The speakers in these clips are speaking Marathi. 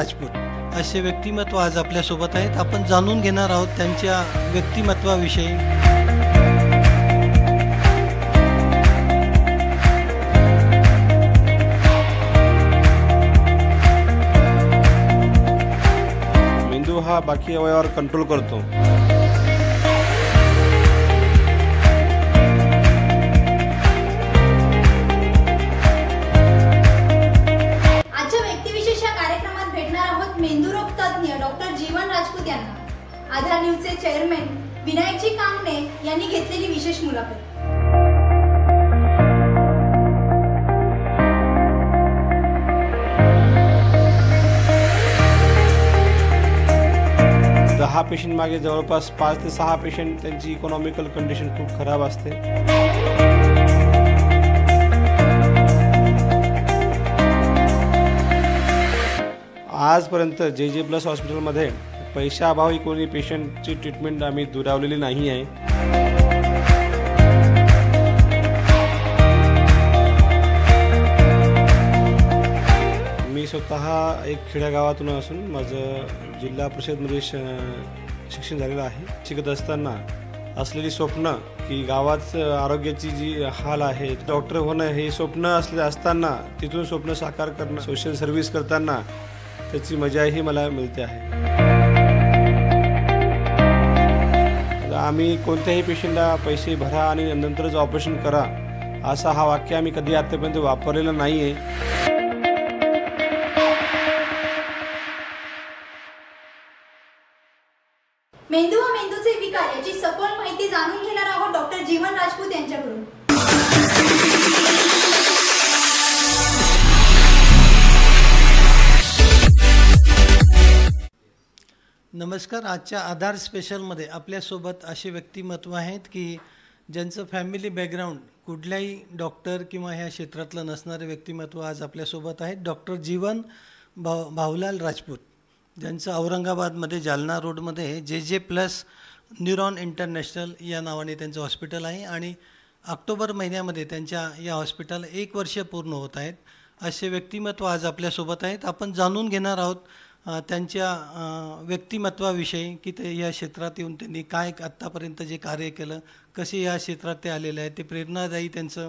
राजपूत असे व्यक्तिमत्व आज आपल्यासोबत आहेत आपण जाणून घेणार आहोत त्यांच्या व्यक्तिमत्वाविषयी मेंदू हा बाकी अवयवावर कंट्रोल करतो आधार न्यूजचे चेअरमॅन विनायकजी कामणे यांनी घेतलेली विशेष मुलाखत दहा पेशंट मागे जवळपास पाच ते सहा पेशंट त्यांची इकॉनॉमिकल कंडिशन खूप खराब असते आजपर्यंत जे जे प्लस हॉस्पिटलमध्ये पैशाअभावी कोणी पेशंटची ट्रीटमेंट आम्ही दुरावलेली नाही आहे मी स्वतः एक खेड्यागावातून असून माझं जिल्हा परिषदमध्ये श शिक्षण झालेलं आहे शिकत असताना असलेली स्वप्न की गावात आरोग्याची जी हाल आहे डॉक्टर होणं हे स्वप्न असले असताना तिथून स्वप्न साकार करणं सोशल सर्व्हिस करताना त्याची मजाही मला मिळते आहे आम्ही कोणत्याही पेशंटला पैसे भरा आणि नंतरच ऑपरेशन करा असा हा वाक्य आम्ही कधी आतापर्यंत वापरलेला नाही आहे नमस्कार आजच्या आधार स्पेशलमध्ये आपल्यासोबत असे व्यक्तिमत्व आहेत की ज्यांचं फॅमिली बॅकग्राऊंड कुठल्याही डॉक्टर किंवा ह्या क्षेत्रातलं नसणारे व्यक्तिमत्व आज आपल्यासोबत आहेत डॉक्टर जीवन भा भाऊलाल राजपूत ज्यांचं औरंगाबादमध्ये जालना रोडमध्ये जे जे प्लस न्यूरॉन इंटरनॅशनल या नावाने त्यांचं हॉस्पिटल आहे आणि ऑक्टोबर महिन्यामध्ये त्यांच्या या हॉस्पिटल एक वर्ष पूर्ण होत आहेत असे व्यक्तिमत्व आज आपल्यासोबत आहेत आपण जाणून घेणार आहोत त्यांच्या व्यक्तिमत्वाविषयी की ते या क्षेत्रात येऊन त्यांनी काय आत्तापर्यंत जे कार्य केलं कसे या क्षेत्रात ते आलेले आहे ते प्रेरणादायी त्यांचं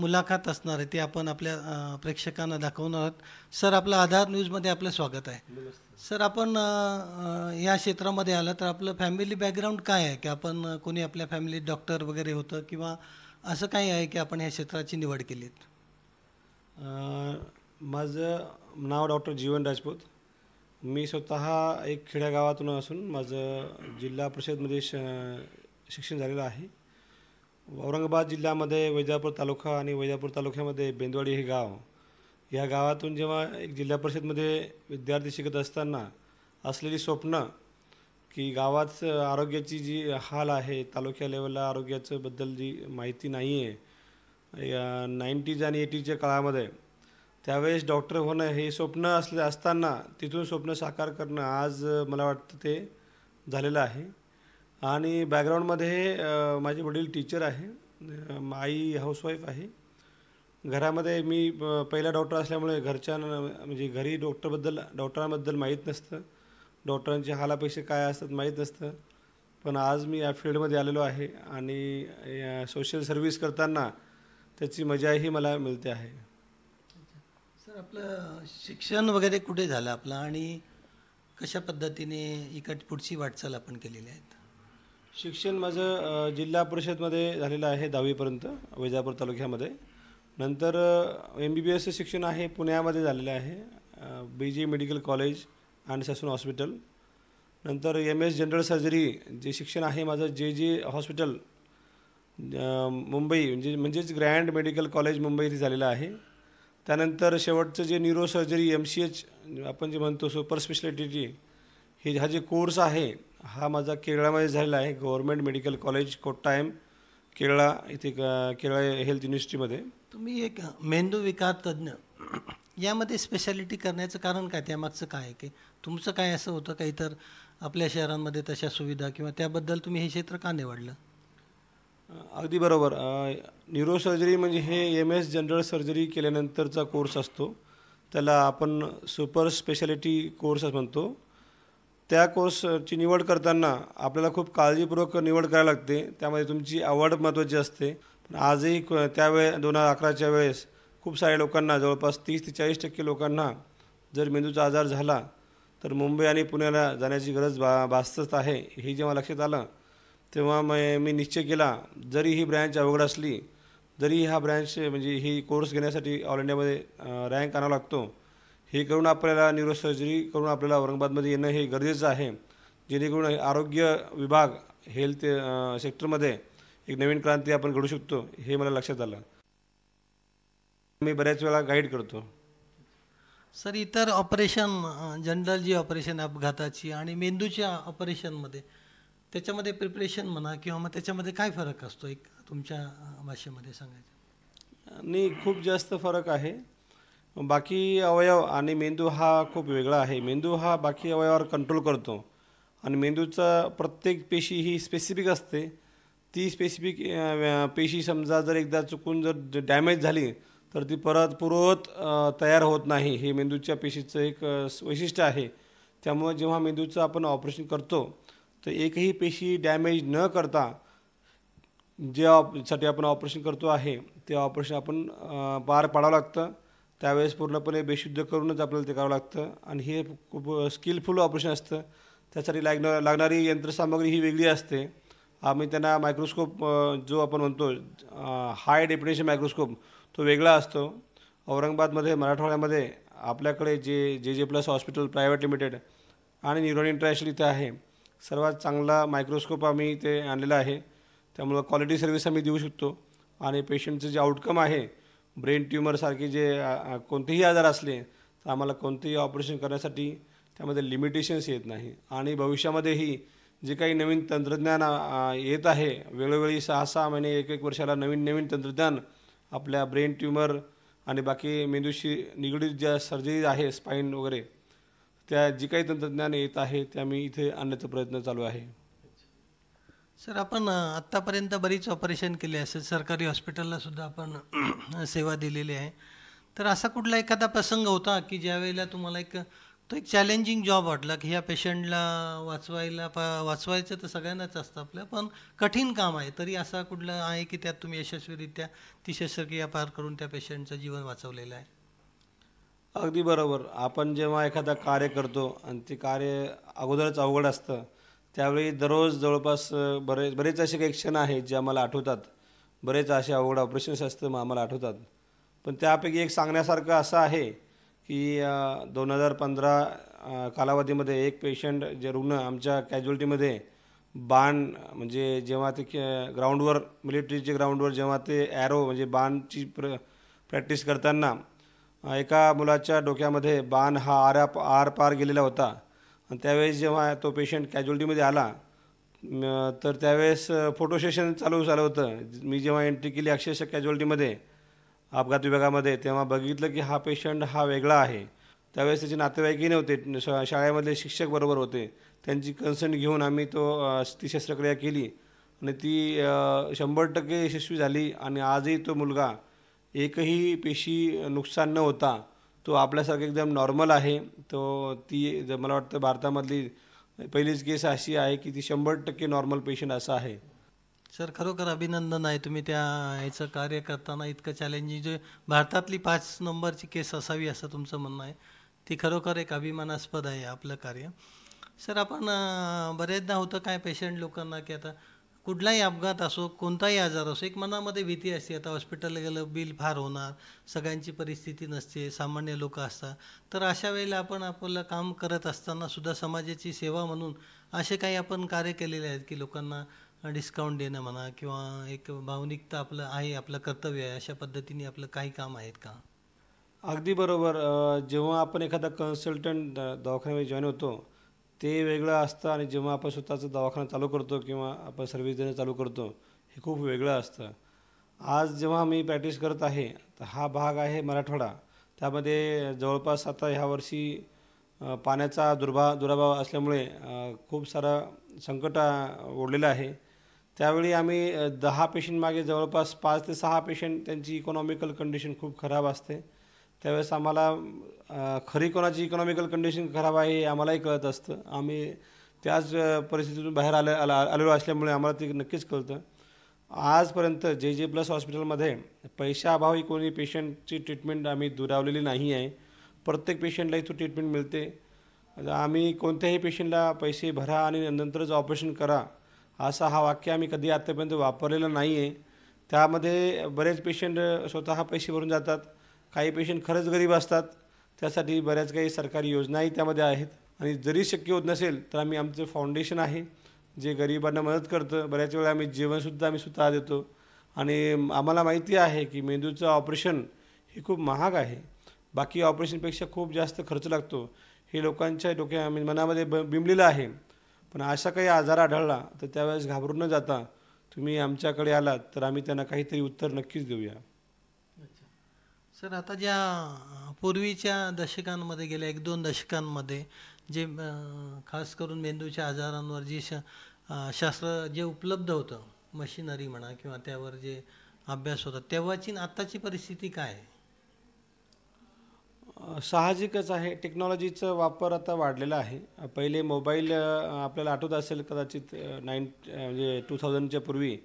मुलाखत असणार आहे ते आपण आपल्या प्रेक्षकांना दाखवणार आहोत सर आपलं आधार न्यूजमध्ये आपलं स्वागत आहे सर आपण या क्षेत्रामध्ये आलं तर आपलं फॅमिली बॅकग्राऊंड काय आहे की आपण कोणी आपल्या फॅमिलीत डॉक्टर वगैरे होतं किंवा असं काही आहे की आपण ह्या क्षेत्राची निवड केली माझं नाव डॉक्टर जीवन राजपूत मी स्वतः एक खेड्यागावातून असून माझं जिल्हा परिषदमध्ये श शिक्षण झालेलं आहे औरंगाबाद जिल्ह्यामध्ये वैजापूर तालुका आणि वैजापूर तालुक्यामध्ये बेंदवाडी हे गाव या गावातून जेव्हा एक जिल्हा परिषदमध्ये विद्यार्थी शिकत असताना असलेली स्वप्न की गावात आरोग्याची जी हाल आहे तालुक्या लेवलला आरोग्याचं बद्दल जी माहिती नाही आहे नाईन्टीज आणि एटीजच्या काळामध्ये त्यावेळेस डॉक्टर होणं हे स्वप्न असले असताना तिथून स्वप्न साकार करणं आज मला वाटतं ते झालेलं आहे आणि बॅकग्राऊंडमध्ये माझे वडील टीचर आहे आई हाऊसवाईफ आहे घरामध्ये मी पहिला डॉक्टर असल्यामुळे घरच्या म्हणजे घरी डॉक्टरबद्दल डॉक्टरांबद्दल माहीत नसतं डॉक्टरांचे हालापैसे काय असतात माहीत नसतं पण आज मी या फील्डमध्ये आलेलो आहे आणि सोशल सर्व्हिस करताना त्याची मजाही मला मिळते आहे आपलं शिक्षण वगैरे कुठे झालं आपलं आणि कशा पद्धतीने इकट पुढची वाटचाल आपण केलेली आहेत शिक्षण माझं जिल्हा परिषदमध्ये झालेलं आहे दहावीपर्यंत वैजापूर तालुक्यामध्ये नंतर एम बी बी एसचं शिक्षण आहे पुण्यामध्ये झालेलं आहे बी जी मेडिकल कॉलेज आणि ससून हॉस्पिटल नंतर एम एस जनरल सर्जरी जे शिक्षण आहे माझं जे जे हॉस्पिटल मुंबई म्हणजे म्हणजेच ग्रँड मेडिकल कॉलेज मुंबई इथे झालेलं आहे त्यानंतर शेवटचं जे neuro surgery M C H आपण जे म्हणतो सुपर स्पेशलिटीची हे हा जे कोर्स आहे हा माझा केरळामध्ये झालेला आहे government medical college Kottayam Kerala इथे केरळ हेल्थ युनिव्हर्सिटीमध्ये तुम्ही एक मेंदू विकार तज्ज्ञ यामध्ये स्पेशालिटी करण्याचं कारण काय त्यामागचं काय आहे की तुमचं काय असं होतं काही तर आपल्या शहरांमध्ये तशा सुविधा किंवा त्याबद्दल तुम्ही हे क्षेत्र का निवडलं अगदी बरोबर सर्जरी म्हणजे हे एम एस जनरल सर्जरी केल्यानंतरचा कोर्स असतो त्याला आपण सुपर स्पेशालिटी कोर्स म्हणतो त्या कोर्सची निवड करताना आपल्याला खूप काळजीपूर्वक निवड करायला लागते त्यामध्ये तुमची आवड महत्त्वाची असते पण आजही त्यावेळे दोन हजार अकराच्या वेळेस खूप साऱ्या लोकांना जवळपास तीस ते चाळीस टक्के लोकांना जर मेंदूचा आजार झाला तर मुंबई आणि पुण्याला जाण्याची गरज बा भास्तच आहे हे जेव्हा लक्षात आलं तेव्हा मग मी निश्चय केला जरी ही ब्रँच अवघड असली जरी हा ब्रँच म्हणजे ही कोर्स घेण्यासाठी ऑल इंडियामध्ये रँक आणावा लागतो हे करून आपल्याला न्यूरोसर्जरी करून आपल्याला औरंगाबादमध्ये येणं हे गरजेचं आहे जेणेकरून आरोग्य विभाग हेल्थ सेक्टरमध्ये एक नवीन क्रांती आपण घडू शकतो हे मला लक्षात आलं मी बऱ्याच वेळा गाईड करतो सर इतर ऑपरेशन जनरल जी ऑपरेशन अपघाताची आणि मेंदूच्या ऑपरेशनमध्ये त्याच्यामध्ये प्रिपरेशन म्हणा किंवा मग त्याच्यामध्ये काय फरक असतो एक तुमच्या भाषेमध्ये सांगायचं नाही खूप जास्त फरक आहे बाकी अवयव आणि मेंदू हा खूप वेगळा आहे मेंदू हा बाकी अवयवावर कंट्रोल करतो आणि मेंदूचा प्रत्येक पेशी ही स्पेसिफिक असते ती स्पेसिफिक पेशी समजा जर एकदा चुकून जर डॅमेज झाली तर ती परत पुरवत तयार होत नाही हे मेंदूच्या पेशीचं एक वैशिष्ट्य आहे त्यामुळे जेव्हा मेंदूचं आपण ऑपरेशन करतो तर एकही पेशी डॅमेज न करता जे ऑपसाठी आपण ऑपरेशन करतो आहे ते ऑपरेशन आपण पार पाडावं लागतं त्यावेळेस पूर्णपणे बेशुद्ध करूनच आपल्याला ते करावं लागतं आणि हे खूप स्किलफुल ऑपरेशन असतं त्यासाठी लागणार लागणारी यंत्रसामग्री ही वेगळी असते आम्ही त्यांना मायक्रोस्कोप जो आपण म्हणतो हाय डेफिनेशन मायक्रोस्कोप तो वेगळा असतो औरंगाबादमध्ये मराठवाड्यामध्ये आपल्याकडे जे J J plus hospital private limited आणि न्यूरॉन इंटरनॅशनल इथं आहे सर्वात चांगला मायक्रोस्कोप आम्ही ते आणलेला आहे त्यामुळं क्वालिटी सर्विस आम्ही देऊ शकतो आणि पेशंटचं जे आउटकम आहे ब्रेन ट्युमरसारखे जे कोणतेही आजार असले तर आम्हाला कोणतेही ऑपरेशन करण्यासाठी त्यामध्ये लिमिटेशन्स येत नाही आणि भविष्यामध्येही जे काही नवीन तंत्रज्ञान येत आहे वेळोवेळी सहा सहा महिने एक एक वर्षाला नवीन नवीन तंत्रज्ञान आपल्या ब्रेन ट्युमर आणि बाकी मेंदूशी निगडीत ज्या सर्जरीज आहे स्पाईन वगैरे त्या जी काही तंत्रज्ञान येत आहे त्या मी इथे आणण्याचा प्रयत्न चालू आहे सर आपण आत्तापर्यंत बरीच ऑपरेशन केले असेल सरकारी हॉस्पिटलला सुद्धा आपण सेवा दिलेली आहे तर असा कुठला एखादा प्रसंग होता की ज्यावेळेला तुम्हाला एक तो एक चॅलेंजिंग जॉब वाटला की ह्या पेशंटला वाचवायला वाचवायचं तर सगळ्यांनाच असतं आपल्या पण कठीण काम आहे तरी असा कुठलं आहे की त्यात तुम्ही यशस्वीरित्या ती शस्त्रक्रिया पार करून त्या पेशंटचं जीवन वाचवलेलं आहे अगदी बरोबर आपण जेव्हा एखादा कार्य करतो आणि ते कार्य अगोदरच अवघड असतं त्यावेळी दररोज जवळपास बरेच बरेच असे काही क्षण आहेत जे आम्हाला आठवतात बरेच असे अवघड ऑपरेशन्स असतं मग आम्हाला आठवतात पण त्यापैकी एक सांगण्यासारखं असं आहे की दोन हजार पंधरा कालावधीमध्ये एक पेशंट जे रुग्ण आमच्या कॅज्युअल्टीमध्ये बाण म्हणजे जेव्हा ते ग्राउंडवर मिलिटरीच्या ग्राउंडवर जेव्हा ते ॲरो म्हणजे बाणची प्र प्रॅक्टिस करताना एका मुलाच्या डोक्यामध्ये बाण हा आरा आर पार गेलेला होता आणि त्यावेळेस जेव्हा तो पेशंट कॅज्युअल्टीमध्ये आला तर त्यावेळेस फोटो सेशन चालू झालं होतं मी जेव्हा एंट्री केली अक्षरशः कॅज्युअल्टीमध्ये अपघात विभागामध्ये तेव्हा बघितलं की हा पेशंट हा वेगळा आहे त्यावेळेस त्याचे नातेवाईकही नव्हते शाळेमधले शिक्षक बरोबर होते त्यांची कन्सर्ट घेऊन आम्ही तो ती शस्त्रक्रिया केली आणि ती शंभर टक्के यशस्वी झाली आणि आजही तो मुलगा एकही पेशी नुकसान न होता तो आपल्यासारखं एकदम नॉर्मल आहे तो ती जर मला वाटतं भारतामधली पहिलीच केस अशी आहे की ती शंभर टक्के नॉर्मल पेशंट असा आहे सर खरोखर अभिनंदन आहे तुम्ही त्या ह्याचं कार्य करताना इतकं चॅलेंजिंग जे भारतातली पाच नंबरची केस असावी असं तुमचं म्हणणं आहे ती खरोखर एक अभिमानास्पद आहे आपलं कार्य सर आपण बरेचदा होतं काय पेशंट लोकांना की आता कुठलाही अपघात असो कोणताही आजार असो एक मनामध्ये भीती असते आता हॉस्पिटलला गेलं बिल फार होणार सगळ्यांची परिस्थिती नसते सामान्य लोक असतात तर अशा वेळेला आपण आपलं काम करत असताना सुद्धा समाजाची सेवा म्हणून असे काही आपण कार्य केलेले आहेत की लोकांना डिस्काउंट देणं म्हणा किंवा एक भावनिकता आपलं आहे आपलं कर्तव्य आहे अशा पद्धतीने आपलं काही काम आहेत का अगदी बरोबर जेव्हा आपण एखादा कन्सल्टंट दवाखान्यामध्ये जॉईन होतो ते वेगळं असतं आणि जेव्हा आपण स्वतःचा दवाखाना चालू करतो किंवा आपण सर्व्हिस देणं चालू करतो हे खूप वेगळं असतं आज जेव्हा मी प्रॅक्टिस करत आहे तर हा भाग आहे मराठवाडा त्यामध्ये जवळपास आता ह्या वर्षी पाण्याचा दुर्भा दुराभाव असल्यामुळे खूप सारा संकट ओढलेलं आहे त्यावेळी आम्ही दहा पेशंटमागे जवळपास पाच ते सहा पेशंट त्यांची इकॉनॉमिकल कंडिशन खूप खराब असते त्यावेळेस आम्हाला खरी कोणाची इकॉनॉमिकल कंडिशन खराब आहे हे आम्हालाही कळत असतं आम्ही त्याच परिस्थितीतून बाहेर आल्या आला आलेलो असल्यामुळे आम्हाला ते नक्कीच कळतं आजपर्यंत जे जे प्लस हॉस्पिटलमध्ये पैशाअभावी कोणी पेशंटची ट्रीटमेंट आम्ही दुरावलेली नाही आहे प्रत्येक पेशंटला तो ट्रीटमेंट मिळते आम्ही कोणत्याही पेशंटला पैसे भरा आणि नंतरच ऑपरेशन करा असा हा वाक्य आम्ही कधी आत्तापर्यंत वापरलेला नाही आहे त्यामध्ये बरेच पेशंट स्वतः पैसे भरून जातात काही पेशंट खरंच गरीब असतात त्यासाठी बऱ्याच काही सरकारी योजनाही त्यामध्ये आहेत आणि जरी शक्य होत नसेल तर आम्ही आमचं फाउंडेशन आहे जे गरिबांना मदत करतं बऱ्याच वेळा आम्ही जेवणसुद्धा आम्ही स्वतः देतो आणि आम्हाला माहिती आहे की मेंदूचं ऑपरेशन हे खूप महाग आहे बाकी ऑपरेशनपेक्षा खूप जास्त खर्च लागतो हे लोकांच्या डोक्या म्हणजे मनामध्ये ब बिंबलेलं आहे पण असा काही आजार आढळला तर त्यावेळेस घाबरून न जाता तुम्ही आमच्याकडे आलात तर आम्ही त्यांना काहीतरी उत्तर नक्कीच देऊया सर आता ज्या पूर्वीच्या दशकांमध्ये गेल्या एक दोन दशकांमध्ये जे खास करून मेंदूच्या आजारांवर जे श शास्त्र जे उपलब्ध होतं मशिनरी म्हणा किंवा त्यावर जे अभ्यास होता तेव्हाची आत्ताची परिस्थिती काय साहजिकच आहे टेक्नॉलॉजीचं वापर आता वाढलेला आहे पहिले मोबाईल आपल्याला आठवत असेल कदाचित नाईन म्हणजे टू थाउजंडच्या पूर्वी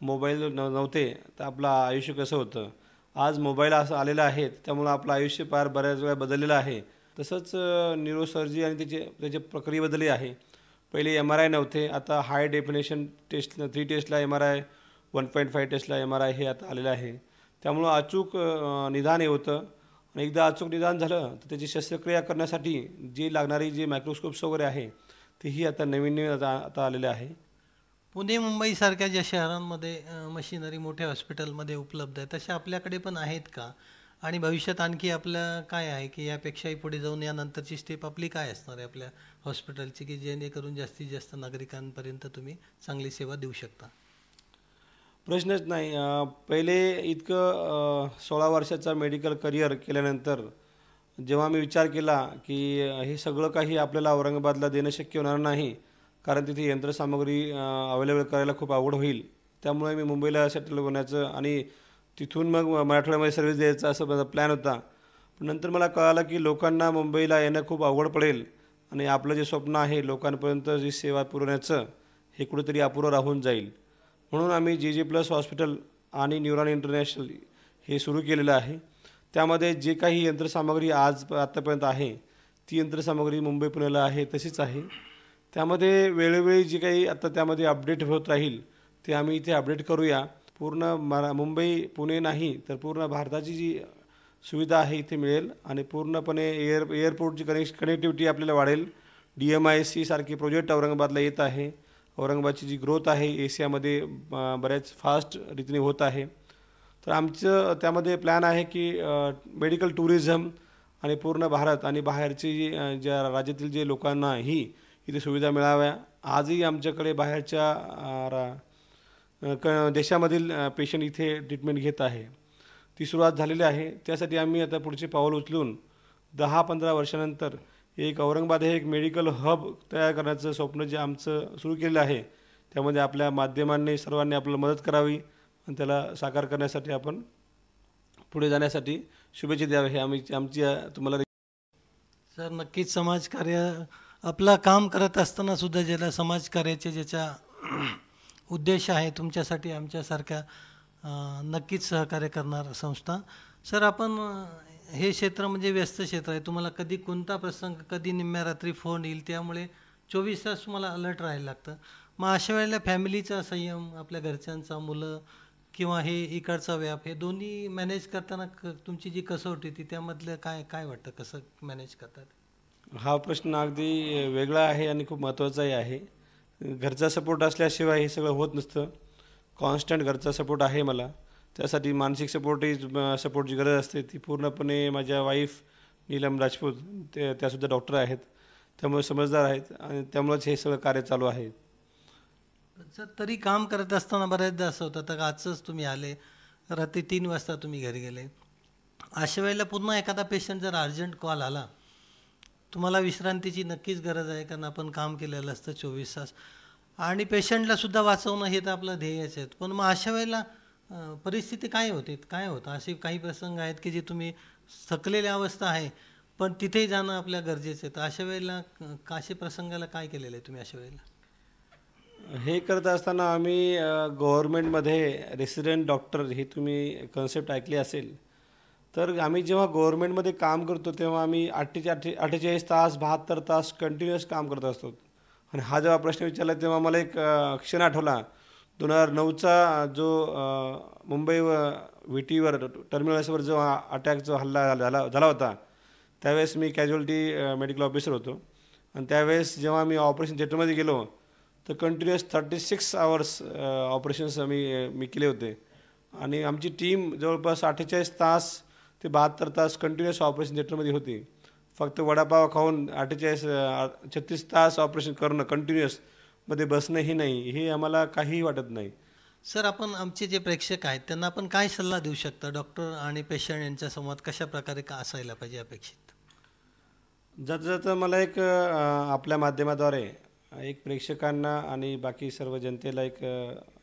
मोबाईल नव्हते तर आपलं आयुष्य कसं होतं आज मोबाईल असं आलेला आहे त्यामुळं आपलं आयुष्य फार बऱ्याच वेळा बदललेलं आहे तसंच न्यूरोसर्जी आणि त्याचे त्याचे प्रक्रिया बदलली आहे पहिले एम आर आय नव्हते आता हाय डेफिनेशन टेस्ट थ्री टेस्टला M R I one point five टेस्टला एम आर आय हे आता आलेलं आहे त्यामुळं अचूक निदान हे होतं आणि एकदा अचूक निदान झालं तर त्याची शस्त्रक्रिया करण्यासाठी जी लागणारी जी मायक्रोस्कोप्स वगैरे आहे तीही आता नवीन नवीन आता आता आलेले आहे पुणे मुंबईसारख्या ज्या शहरांमध्ये मशिनरी मोठ्या हॉस्पिटलमध्ये उपलब्ध आहे तशा आपल्याकडे पण आहेत का आणि भविष्यात आणखी आपल्या काय आहे की यापेक्षाही पुढे जाऊन यानंतरची स्टेप आपली काय असणार आहे आपल्या हॉस्पिटलची की जेणेकरून जास्तीत जास्त नागरिकांपर्यंत तुम्ही चांगली सेवा देऊ शकता प्रश्नच नाही पहिले इतकं सोळा वर्षाचा मेडिकल करिअर केल्यानंतर जेव्हा मी विचार केला की हे सगळं काही आपल्याला औरंगाबादला देणं शक्य होणार नाही कारण तिथे यंत्रसामग्री अवेलेबल करायला खूप आवड होईल त्यामुळे मी मुंबईला सेटल होण्याचं आणि तिथून मग मराठवाड्यामध्ये सर्व्हिस द्यायचा असं माझा प्लॅन होता पण नंतर मला कळालं की लोकांना मुंबईला येणं खूप अवघड पडेल आणि आपलं जे स्वप्न आहे लोकांपर्यंत जी सेवा पुरवण्याचं हे कुठेतरी अपुरं राहून जाईल म्हणून आम्ही जे जे प्लस हॉस्पिटल आणि न्यूरॉन इंटरनॅशनल हे सुरू केलेलं आहे त्यामध्ये जे काही यंत्रसामग्री आज आत्तापर्यंत आहे ती यंत्रसामग्री मुंबई पुण्याला आहे तशीच आहे त्यामध्ये वेळोवेळी जी काही आता त्यामध्ये अपडेट होत राहील ते आम्ही इथे अपडेट करूया पूर्ण मरा मुंबई पुणे नाही तर पूर्ण भारताची जी सुविधा आहे इथे मिळेल आणि पूर्णपणे एअर एअरपोर्टची कनेक्श कनेक्टिव्हिटी आपल्याला वाढेल डी एम आय सी सारखे प्रोजेक्ट औरंगाबादला येत आहे औरंगाबादची जी ग्रोथ आहे एशियामध्ये बऱ्याच फास्ट रीतीने होत आहे तर आमचं त्यामध्ये प्लॅन आहे की मेडिकल टुरिझम आणि पूर्ण भारत आणि बाहेरची ज्या राज्यातील जे लोकांनाही इथे सुविधा मिळाव्या आजही आमच्याकडे बाहेरच्या क देशामधील पेशंट इथे ट्रीटमेंट घेत आहे ती सुरुवात झालेली आहे त्यासाठी आम्ही आता पुढचे पाऊल उचलून दहा पंधरा वर्षानंतर एक औरंगाबाद हे एक मेडिकल हब तयार करण्याचं स्वप्न जे आमचं सुरू केलेलं आहे त्यामध्ये आपल्या माध्यमांनी सर्वांनी आपल्याला मदत करावी आणि त्याला साकार करण्यासाठी आपण पुढे जाण्यासाठी शुभेच्छा द्याव्या हे आम्ही आमची तुम्हाला सर नक्कीच समाजकार्य आपलं काम करत असताना सुद्धा ज्याला समाजकार्याचे ज्याच्या उद्देश आहे तुमच्यासाठी आमच्यासारख्या नक्कीच सहकार्य करणार संस्था सर आपण हे क्षेत्र म्हणजे व्यस्त क्षेत्र आहे तुम्हाला कधी कोणता प्रसंग कधी निम्म्या रात्री फोन येईल त्यामुळे चोवीस तास तुम्हाला अलर्ट राहायला लागतं मग अशा वेळेला फॅमिलीचा संयम आपल्या घरच्यांचा मुलं किंवा हे इकडचा व्याप हे दोन्ही मॅनेज करताना क तुमची जी कसोटी ती त्यामधलं काय काय वाटतं कसं मॅनेज करतात हा प्रश्न अगदी वेगळा आहे आणि खूप महत्त्वाचाही आहे घरचा सपोर्ट असल्याशिवाय हे सगळं होत नसतं कॉन्स्टंट घरचा सपोर्ट आहे मला त्यासाठी मानसिक सपोर्टही सपोर्टची गरज असते ती पूर्णपणे माझ्या वाईफ नीलम राजपूत ते त्यासुद्धा डॉक्टर आहेत त्यामुळे समजदार आहेत आणि त्यामुळेच हे सगळं कार्य चालू आहे सर तरी काम करत असताना बऱ्याचदा असं होतं तर आजच तुम्ही आले रात्री तीन वाजता तुम्ही घरी गेले अशा वेळेला पुन्हा एखादा पेशंट जर अर्जंट कॉल आला तुम्हाला विश्रांतीची नक्कीच गरज आहे कारण आपण काम केलेलं असतं चोवीस तास आणि पेशंटलासुद्धा वाचवणं हे तर आपलं ध्येयच आहेत पण मग अशा वेळेला परिस्थिती काय होती काय होतं असे काही प्रसंग आहेत की जे तुम्ही थकलेल्या अवस्था आहे पण तिथे जाणं आपल्या गरजेचं आहे तर अशा वेळेला काशी प्रसंगाला काय केलेलं आहे तुम्ही अशा वेळेला हे करत असताना आम्ही गव्हर्मेंटमध्ये रेसिडेंट डॉक्टर ही तुम्ही कन्सेप्ट ऐकली असेल तर आम्ही जेव्हा गव्हर्मेंटमध्ये काम करतो तेव्हा आम्ही अठ्ठेचाळ अठ्ठेचाळीस तास बहात्तर तास कंटिन्युअस काम करत असतो आणि हा जेव्हा प्रश्न विचारला तेव्हा मला एक क्षण आठवला दोन हजार नऊचा जो मुंबई व व्ही टीवर टर्मिनल्सवर जो अटॅक जो हल्ला झाला झाला होता त्यावेळेस मी कॅज्युअल्टी मेडिकल ऑफिसर होतो आणि त्यावेळेस जेव्हा मी ऑपरेशन थिएटरमध्ये गेलो तर continuous thirty six hours operations आम्ही मी केले होते आणि आमची टीम जवळपास अठ्ठेचाळीस तास ते बहात्तर तास कंटिन्युअस ऑपरेशन थिएटरमध्ये होते फक्त वडापाव खाऊन अठ्ठेचाळीस छत्तीस तास ऑपरेशन करणं कंटिन्युअस मध्ये बसणं हे नाही हे आम्हाला काहीही वाटत नाही सर आपण आमचे जे प्रेक्षक आहेत त्यांना आपण काय सल्ला देऊ शकता डॉक्टर आणि पेशंट यांच्या संवाद कशा प्रकारे का असायला पाहिजे अपेक्षित जात जातं मला एक आपल्या माध्यमाद्वारे एक प्रेक्षकांना आणि बाकी सर्व जनतेला एक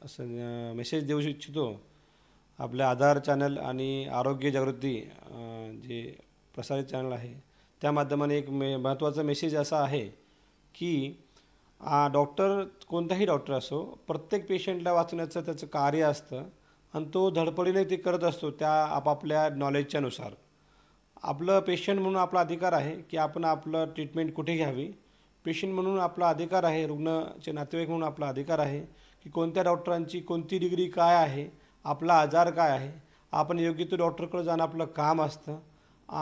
असं मेसेज देऊ इच्छितो आपले आधार चॅनल आणि आरोग्य जागृती जे प्रसारित चॅनल आहे त्या माध्यमाने एक मे महत्त्वाचा मेसेज असा आहे की डॉक्टर कोणताही डॉक्टर असो प्रत्येक पेशंटला वाचण्याचं त्याचं कार्य असतं आणि तो धडपडीने ते करत असतो त्या आपापल्या नॉलेजच्यानुसार आपलं पेशंट म्हणून आपला अधिकार आहे की आपण आपलं ट्रीटमेंट कुठे घ्यावी पेशंट म्हणून आपला अधिकार आहे रुग्णाचे नातेवाईक म्हणून आपला अधिकार आहे की कोणत्या डॉक्टरांची कोणती डिग्री काय आहे आपला आजार काय आहे आपण योग्य तो डॉक्टरकडे जाणं आपलं काम असतं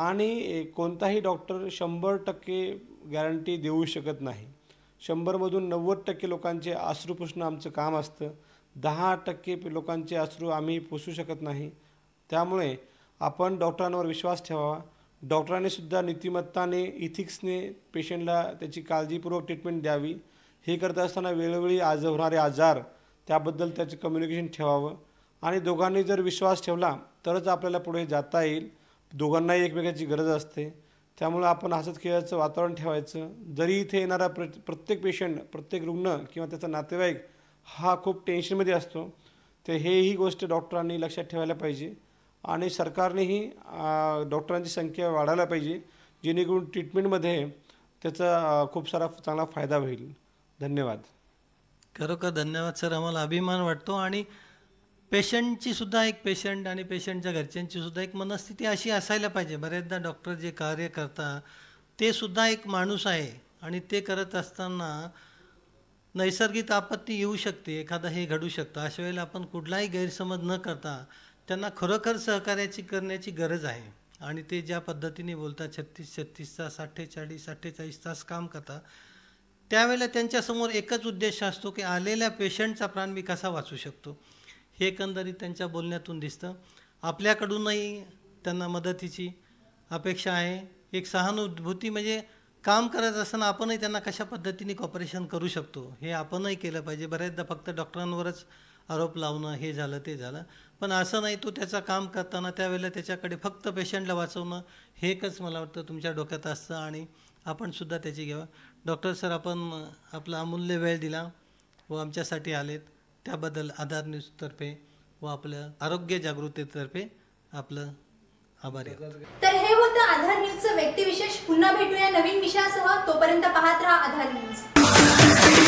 आणि कोणताही डॉक्टर शंभर टक्के गॅरंटी देऊ शकत नाही शंभरमधून नव्वद टक्के लोकांचे अश्रू पुसणं आमचं काम असतं दहा टक्के लोकांचे अश्रू आम्ही पुसू शकत नाही त्यामुळे आपण डॉक्टरांवर विश्वास ठेवावा डॉक्टरांनीसुद्धा नीतिमत्ताने इथिक्सने पेशंटला त्याची काळजीपूर्वक ट्रीटमेंट द्यावी हे करत असताना वेळोवेळी आज होणारे आजार त्याबद्दल त्याचं कम्युनिकेशन ठेवावं आणि दोघांनी जर विश्वास ठेवला तरच आपल्याला पुढे जाता येईल दोघांनाही एकमेकाची गरज असते त्यामुळं आपण हसत खेळाचं वातावरण ठेवायचं जरी इथे येणारा प्र प्रत्येक पेशंट प्रत्येक रुग्ण किंवा त्याचा नातेवाईक हा खूप टेन्शनमध्ये असतो तर हेही गोष्ट डॉक्टरांनी लक्षात ठेवायला पाहिजे आणि सरकारनेही डॉक्टरांची संख्या वाढायला पाहिजे जेणेकरून ट्रीटमेंटमध्ये त्याचा खूप सारा चांगला फायदा होईल धन्यवाद खरोखर धन्यवाद सर आम्हाला अभिमान वाटतो आणि पेशंटची सुद्धा एक पेशंट आणि पेशंटच्या घरच्यांची सुद्धा एक मनस्थिती अशी असायला पाहिजे बऱ्याचदा डॉक्टर जे कार्य करतात ते सुद्धा एक माणूस आहे आणि ते करत असताना नैसर्गिक आपत्ती येऊ शकते एखादा हे घडू शकतं अशा वेळेला आपण कुठलाही गैरसमज न करता त्यांना खरोखर सहकार्याची करण्याची गरज आहे आणि ते ज्या पद्धतीने बोलतात छत्तीस छत्तीस तास अठ्ठेचाळीस अठ्ठेचाळीस तास काम करतात त्यावेळेला त्यांच्यासमोर एकच उद्देश असतो की आलेल्या पेशंटचा प्राण मी कसा वाचू शकतो हे एकंदरीत त्यांच्या बोलण्यातून दिसतं आपल्याकडूनही त्यांना मदतीची अपेक्षा आहे एक सहानुभूती म्हणजे काम करत असताना आपणही त्यांना कशा पद्धतीने कॉपरेशन करू शकतो हे आपणही केलं पाहिजे बऱ्याचदा फक्त डॉक्टरांवरच आरोप लावणं हे झालं ते झालं पण असं नाही तो त्याचा काम करताना त्यावेळेला त्याच्याकडे फक्त पेशंटला वाचवणं हे एकच मला वाटतं तुमच्या डोक्यात असतं आणि आपणसुद्धा त्याची घ्यावा डॉक्टर सर आपण आपला अमूल्य वेळ दिला व आमच्यासाठी आलेत त्याबद्दल आधार न्यूज तर्फे व आपलं आरोग्य जागृतीतर्फे आपलं आभार तर हे होतं आधार न्यूजचं व्यक्तिविशेष पुन्हा भेटूया नवीन विषयासह तोपर्यंत पाहत राहा आधार न्यूज